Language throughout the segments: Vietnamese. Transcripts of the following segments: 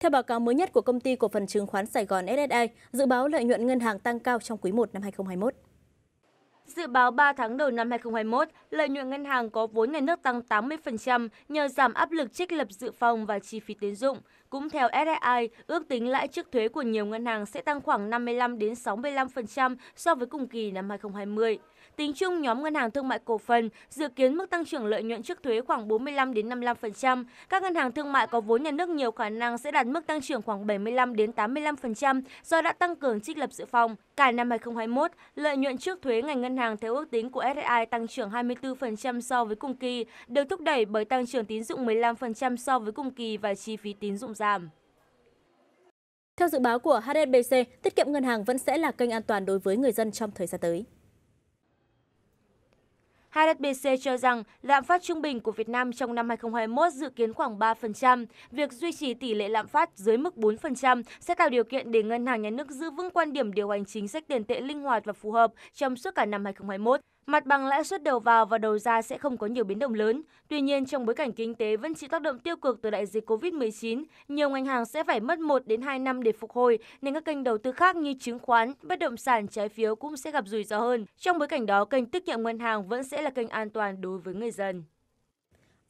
Theo báo cáo mới nhất của công ty cổ phần chứng khoán Sài Gòn SSI, dự báo lợi nhuận ngân hàng tăng cao trong quý 1 năm 2021. Dự báo 3 tháng đầu năm 2021, lợi nhuận ngân hàng có vốn nhà nước tăng 80% nhờ giảm áp lực trích lập dự phòng và chi phí tín dụng. Cũng theo SSI, ước tính lãi trước thuế của nhiều ngân hàng sẽ tăng khoảng 55 đến 65% so với cùng kỳ năm 2020. Tính chung, nhóm ngân hàng thương mại cổ phần dự kiến mức tăng trưởng lợi nhuận trước thuế khoảng 45 đến 55%. Các ngân hàng thương mại có vốn nhà nước nhiều khả năng sẽ đạt mức tăng trưởng khoảng 75 đến 85% do đã tăng cường trích lập dự phòng. Cả năm 2021, lợi nhuận trước thuế ngành ngân hàng theo ước tính của SSI tăng trưởng 24% so với cùng kỳ, được thúc đẩy bởi tăng trưởng tín dụng 15% so với cùng kỳ và chi phí tín dụng giảm. Theo dự báo của HSBC, tiết kiệm ngân hàng vẫn sẽ là kênh an toàn đối với người dân trong thời gian tới. HSBC cho rằng lạm phát trung bình của Việt Nam trong năm 2021 dự kiến khoảng 3%. Việc duy trì tỷ lệ lạm phát dưới mức 4% sẽ tạo điều kiện để ngân hàng nhà nước giữ vững quan điểm điều hành chính sách tiền tệ linh hoạt và phù hợp trong suốt cả năm 2021. Mặt bằng lãi suất đầu vào và đầu ra sẽ không có nhiều biến động lớn. Tuy nhiên, trong bối cảnh kinh tế vẫn chịu tác động tiêu cực từ đại dịch COVID-19, nhiều ngành hàng sẽ phải mất 1 đến 2 năm để phục hồi, nên các kênh đầu tư khác như chứng khoán, bất động sản, trái phiếu cũng sẽ gặp rủi ro hơn. Trong bối cảnh đó, kênh tiết kiệm ngân hàng vẫn sẽ là kênh an toàn đối với người dân.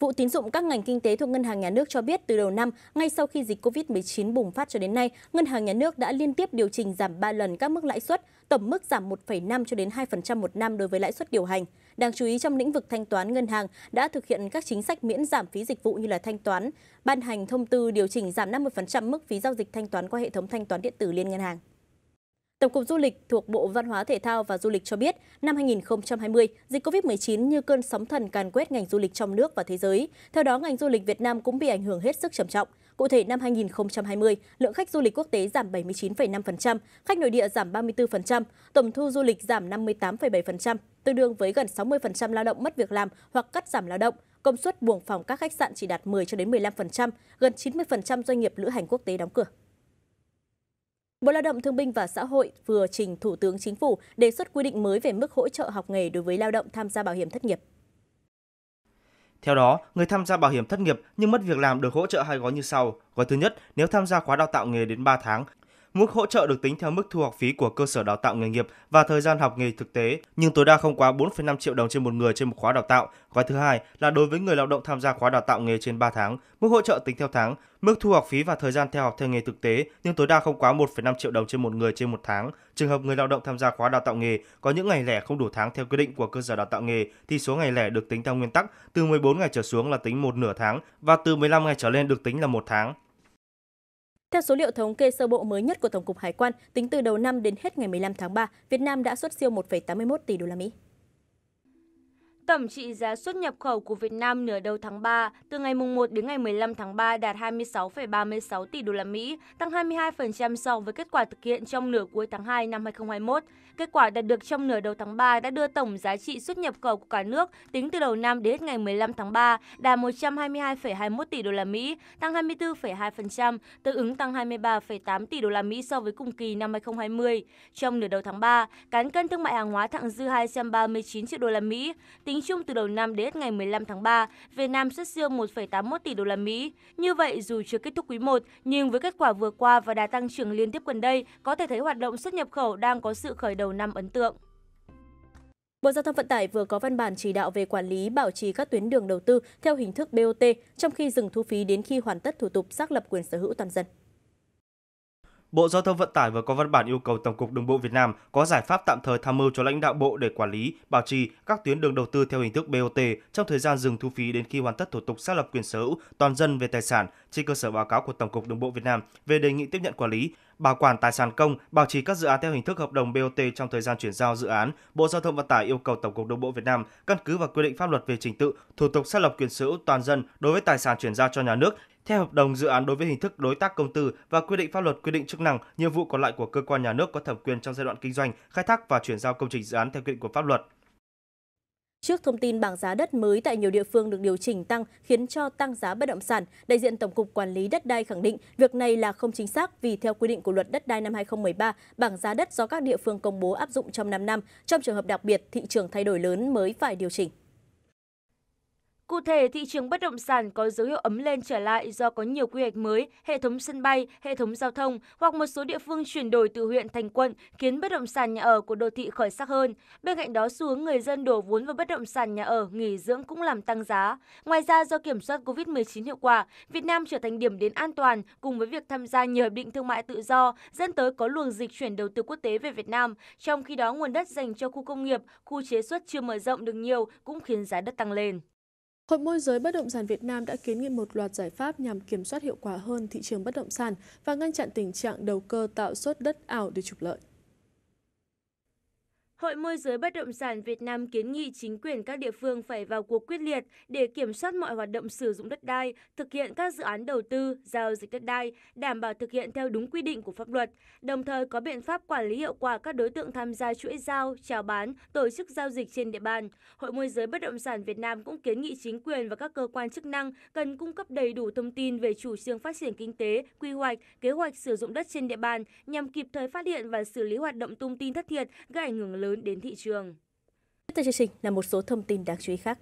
Vụ tín dụng các ngành kinh tế thuộc Ngân hàng Nhà nước cho biết từ đầu năm, ngay sau khi dịch COVID-19 bùng phát cho đến nay, Ngân hàng Nhà nước đã liên tiếp điều chỉnh giảm 3 lần các mức lãi suất, tổng mức giảm 1,5 cho đến 2% một năm đối với lãi suất điều hành. Đáng chú ý trong lĩnh vực thanh toán, ngân hàng đã thực hiện các chính sách miễn giảm phí dịch vụ như là thanh toán, ban hành thông tư điều chỉnh giảm 50% mức phí giao dịch thanh toán qua hệ thống thanh toán điện tử liên ngân hàng. Tổng cục Du lịch thuộc Bộ Văn hóa Thể thao và Du lịch cho biết, năm 2020, dịch COVID-19 như cơn sóng thần càn quét ngành du lịch trong nước và thế giới. Theo đó, ngành du lịch Việt Nam cũng bị ảnh hưởng hết sức trầm trọng. Cụ thể, năm 2020, lượng khách du lịch quốc tế giảm 79,5%, khách nội địa giảm 34%, tổng thu du lịch giảm 58,7%, tương đương với gần 60% lao động mất việc làm hoặc cắt giảm lao động. Công suất buồng phòng các khách sạn chỉ đạt 10 15%, gần 90% doanh nghiệp lữ hành quốc tế đóng cửa. Bộ Lao động Thương binh và Xã hội vừa trình Thủ tướng Chính phủ đề xuất quy định mới về mức hỗ trợ học nghề đối với lao động tham gia bảo hiểm thất nghiệp. Theo đó, người tham gia bảo hiểm thất nghiệp nhưng mất việc làm được hỗ trợ hai gói như sau. Gói thứ nhất, nếu tham gia khóa đào tạo nghề đến 3 tháng Mức hỗ trợ được tính theo mức thu học phí của cơ sở đào tạo nghề nghiệp và thời gian học nghề thực tế, nhưng tối đa không quá 4,5 triệu đồng trên một người trên một khóa đào tạo. Gói thứ hai là đối với người lao động tham gia khóa đào tạo nghề trên 3 tháng, mức hỗ trợ tính theo tháng, mức thu học phí và thời gian theo học theo nghề thực tế, nhưng tối đa không quá 1,5 triệu đồng trên một người trên một tháng. Trường hợp người lao động tham gia khóa đào tạo nghề có những ngày lẻ không đủ tháng theo quy định của cơ sở đào tạo nghề thì số ngày lẻ được tính theo nguyên tắc từ 14 ngày trở xuống là tính một nửa tháng và từ 15 ngày trở lên được tính là một tháng. Theo số liệu thống kê sơ bộ mới nhất của Tổng cục Hải quan, tính từ đầu năm đến hết ngày 15 tháng 3, Việt Nam đã xuất siêu 1,81 tỷ đô la Mỹ. Tổng trị giá xuất nhập khẩu của Việt Nam nửa đầu tháng 3, từ ngày mùng 1 đến ngày 15 tháng 3 đạt 26,36 tỷ đô la Mỹ, tăng 22% so với kết quả thực hiện trong nửa cuối tháng 2 năm 2021. Kết quả đạt được trong nửa đầu tháng 3 đã đưa tổng giá trị xuất nhập khẩu của cả nước tính từ đầu năm đến hết ngày 15 tháng 3 đạt 122,21 tỷ đô la Mỹ, tăng 24,2%, tương ứng tăng 23,8 tỷ đô la Mỹ so với cùng kỳ năm 2020. Trong nửa đầu tháng 3, cán cân thương mại hàng hóa thặng dư 239 triệu đô la Mỹ, tính Tính chung từ đầu năm đến hết ngày 15 tháng 3, Việt Nam xuất siêu 1,81 tỷ đô la Mỹ. Như vậy dù chưa kết thúc quý 1, nhưng với kết quả vừa qua và đà tăng trưởng liên tiếp gần đây, có thể thấy hoạt động xuất nhập khẩu đang có sự khởi đầu năm ấn tượng. Bộ Giao thông Vận tải vừa có văn bản chỉ đạo về quản lý bảo trì các tuyến đường đầu tư theo hình thức BOT, trong khi dừng thu phí đến khi hoàn tất thủ tục xác lập quyền sở hữu toàn dân. Bộ Giao thông Vận tải vừa có văn bản yêu cầu Tổng cục Đường bộ Việt Nam có giải pháp tạm thời tham mưu cho lãnh đạo bộ để quản lý, bảo trì các tuyến đường đầu tư theo hình thức BOT trong thời gian dừng thu phí đến khi hoàn tất thủ tục xác lập quyền sở hữu toàn dân về tài sản trên cơ sở báo cáo của Tổng cục Đường bộ Việt Nam về đề nghị tiếp nhận quản lý, bảo quản tài sản công, bảo trì các dự án theo hình thức hợp đồng BOT trong thời gian chuyển giao dự án, Bộ Giao thông Vận tải yêu cầu Tổng cục Đường bộ Việt Nam căn cứ vào quy định pháp luật về trình tự, thủ tục xác lập quyền sở hữu toàn dân đối với tài sản chuyển giao cho nhà nước theo hợp đồng dự án đối với hình thức đối tác công tư và quy định pháp luật quy định chức năng, nhiệm vụ còn lại của cơ quan nhà nước có thẩm quyền trong giai đoạn kinh doanh, khai thác và chuyển giao công trình dự án theo quy định của pháp luật. Trước thông tin bảng giá đất mới tại nhiều địa phương được điều chỉnh tăng khiến cho tăng giá bất động sản, đại diện Tổng cục Quản lý đất đai khẳng định việc này là không chính xác vì theo quy định của luật đất đai năm 2013, bảng giá đất do các địa phương công bố áp dụng trong 5 năm, trong trường hợp đặc biệt thị trường thay đổi lớn mới phải điều chỉnh. Cụ thể, thị trường bất động sản có dấu hiệu ấm lên trở lại do có nhiều quy hoạch mới, hệ thống sân bay, hệ thống giao thông hoặc một số địa phương chuyển đổi từ huyện thành quận khiến bất động sản nhà ở của đô thị khởi sắc hơn. Bên cạnh đó, xu hướng người dân đổ vốn vào bất động sản nhà ở, nghỉ dưỡng cũng làm tăng giá. Ngoài ra, do kiểm soát COVID-19 hiệu quả, Việt Nam trở thành điểm đến an toàn cùng với việc tham gia nhiều hiệp định thương mại tự do dẫn tới có luồng dịch chuyển đầu tư quốc tế về Việt Nam. Trong khi đó, nguồn đất dành cho khu công nghiệp, khu chế xuất chưa mở rộng được nhiều cũng khiến giá đất tăng lên. Hội môi giới bất động sản Việt Nam đã kiến nghị một loạt giải pháp nhằm kiểm soát hiệu quả hơn thị trường bất động sản và ngăn chặn tình trạng đầu cơ tạo sốt đất ảo để trục lợi. Hội môi giới bất động sản Việt Nam kiến nghị chính quyền các địa phương phải vào cuộc quyết liệt để kiểm soát mọi hoạt động sử dụng đất đai, thực hiện các dự án đầu tư, giao dịch đất đai, đảm bảo thực hiện theo đúng quy định của pháp luật, đồng thời có biện pháp quản lý hiệu quả các đối tượng tham gia chuỗi giao, chào bán, tổ chức giao dịch trên địa bàn. Hội môi giới bất động sản Việt Nam cũng kiến nghị chính quyền và các cơ quan chức năng cần cung cấp đầy đủ thông tin về chủ trương phát triển kinh tế, quy hoạch, kế hoạch sử dụng đất trên địa bàn nhằm kịp thời phát hiện và xử lý hoạt động tung tin thất thiệt gây ảnh hưởng lớn lớn đến thị trường. Tiếp theo chương trình là một số thông tin đáng chú ý khác.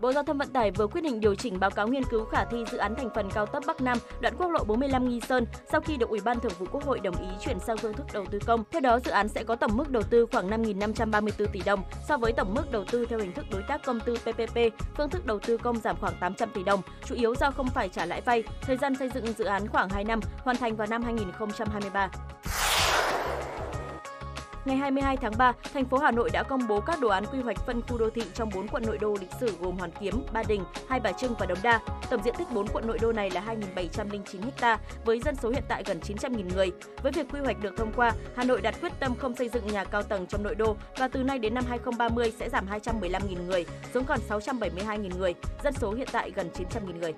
Bộ Giao thông Vận tải vừa quyết định điều chỉnh báo cáo nghiên cứu khả thi dự án thành phần cao tốc Bắc Nam đoạn quốc lộ 45 Nghi Sơn sau khi được Ủy ban Thường vụ Quốc hội đồng ý chuyển sang phương thức đầu tư công. Theo đó, dự án sẽ có tổng mức đầu tư khoảng 5.534 tỷ đồng so với tổng mức đầu tư theo hình thức đối tác công tư PPP. Phương thức đầu tư công giảm khoảng 800 tỷ đồng, chủ yếu do không phải trả lãi vay. Thời gian xây dựng dự án khoảng 2 năm, hoàn thành vào năm 2023 ngày 22 tháng 3, thành phố Hà Nội đã công bố các đồ án quy hoạch phân khu đô thị trong 4 quận nội đô lịch sử gồm Hoàn Kiếm, Ba Đình, Hai Bà Trưng và Đống Đa. Tổng diện tích 4 quận nội đô này là 2.709 ha với dân số hiện tại gần 900.000 người. Với việc quy hoạch được thông qua, Hà Nội đặt quyết tâm không xây dựng nhà cao tầng trong nội đô và từ nay đến năm 2030 sẽ giảm 215.000 người xuống còn 672.000 người, dân số hiện tại gần 900.000 người.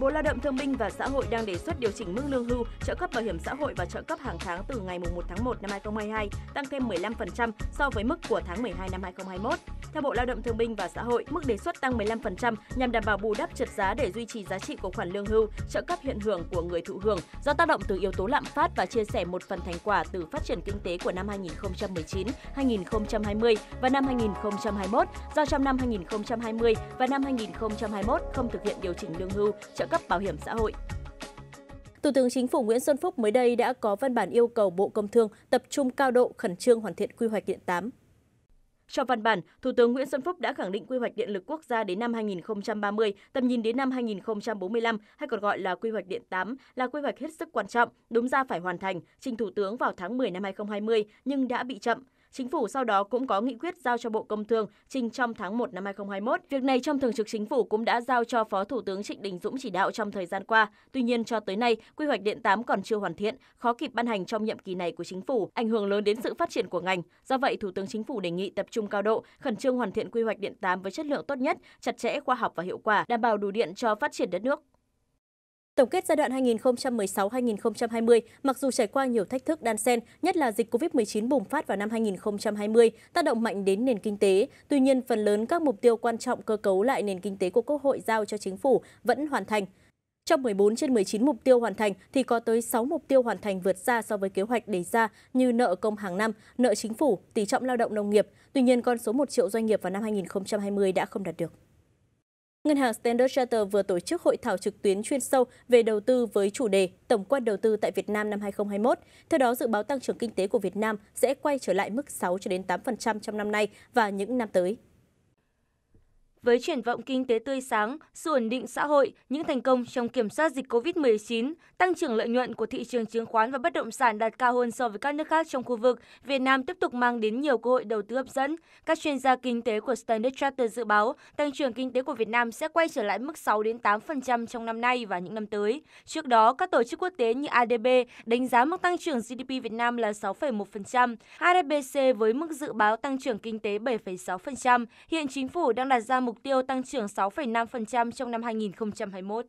Bộ Lao động Thương binh và Xã hội đang đề xuất điều chỉnh mức lương hưu, trợ cấp bảo hiểm xã hội và trợ cấp hàng tháng từ ngày 1 tháng 1 năm 2022 tăng thêm 15% so với mức của tháng 12 năm 2021. Theo Bộ Lao động Thương binh và Xã hội, mức đề xuất tăng 15% nhằm đảm bảo bù đắp trượt giá để duy trì giá trị của khoản lương hưu, trợ cấp hiện hưởng của người thụ hưởng do tác động từ yếu tố lạm phát và chia sẻ một phần thành quả từ phát triển kinh tế của năm 2019, 2020 và năm 2021 do trong năm 2020 và năm 2021 không thực hiện điều chỉnh lương hưu, trợ trợ cấp bảo hiểm xã hội. Thủ tướng Chính phủ Nguyễn Xuân Phúc mới đây đã có văn bản yêu cầu Bộ Công Thương tập trung cao độ khẩn trương hoàn thiện quy hoạch điện 8. Trong văn bản, Thủ tướng Nguyễn Xuân Phúc đã khẳng định quy hoạch điện lực quốc gia đến năm 2030, tầm nhìn đến năm 2045 hay còn gọi là quy hoạch điện 8 là quy hoạch hết sức quan trọng, đúng ra phải hoàn thành trình Thủ tướng vào tháng 10 năm 2020 nhưng đã bị chậm. Chính phủ sau đó cũng có nghị quyết giao cho Bộ Công Thương trình trong tháng 1 năm 2021. Việc này trong Thường trực Chính phủ cũng đã giao cho Phó Thủ tướng Trịnh Đình Dũng chỉ đạo trong thời gian qua. Tuy nhiên cho tới nay, quy hoạch điện 8 còn chưa hoàn thiện, khó kịp ban hành trong nhiệm kỳ này của chính phủ, ảnh hưởng lớn đến sự phát triển của ngành. Do vậy, Thủ tướng Chính phủ đề nghị tập trung cao độ, khẩn trương hoàn thiện quy hoạch điện 8 với chất lượng tốt nhất, chặt chẽ, khoa học và hiệu quả, đảm bảo đủ điện cho phát triển đất nước. Tổng kết giai đoạn 2016-2020, mặc dù trải qua nhiều thách thức đan xen, nhất là dịch COVID-19 bùng phát vào năm 2020, tác động mạnh đến nền kinh tế, tuy nhiên phần lớn các mục tiêu quan trọng cơ cấu lại nền kinh tế của Quốc hội giao cho chính phủ vẫn hoàn thành. Trong 14 trên 19 mục tiêu hoàn thành thì có tới 6 mục tiêu hoàn thành vượt xa so với kế hoạch đề ra như nợ công hàng năm, nợ chính phủ, tỷ trọng lao động nông nghiệp. Tuy nhiên, con số 1 triệu doanh nghiệp vào năm 2020 đã không đạt được. Ngân hàng Standard Chartered vừa tổ chức hội thảo trực tuyến chuyên sâu về đầu tư với chủ đề Tổng quan đầu tư tại Việt Nam năm 2021. Theo đó, dự báo tăng trưởng kinh tế của Việt Nam sẽ quay trở lại mức 6 cho đến 8% trong năm nay và những năm tới với triển vọng kinh tế tươi sáng, sự ổn định xã hội, những thành công trong kiểm soát dịch COVID-19, tăng trưởng lợi nhuận của thị trường chứng khoán và bất động sản đạt cao hơn so với các nước khác trong khu vực, Việt Nam tiếp tục mang đến nhiều cơ hội đầu tư hấp dẫn. Các chuyên gia kinh tế của Standard Chartered dự báo tăng trưởng kinh tế của Việt Nam sẽ quay trở lại mức 6 đến 8% trong năm nay và những năm tới. Trước đó, các tổ chức quốc tế như ADB đánh giá mức tăng trưởng GDP Việt Nam là 6,1%, ADBC với mức dự báo tăng trưởng kinh tế 7,6%. Hiện chính phủ đang đặt ra mục mục tiêu tăng trưởng 6,5% trong năm 2021.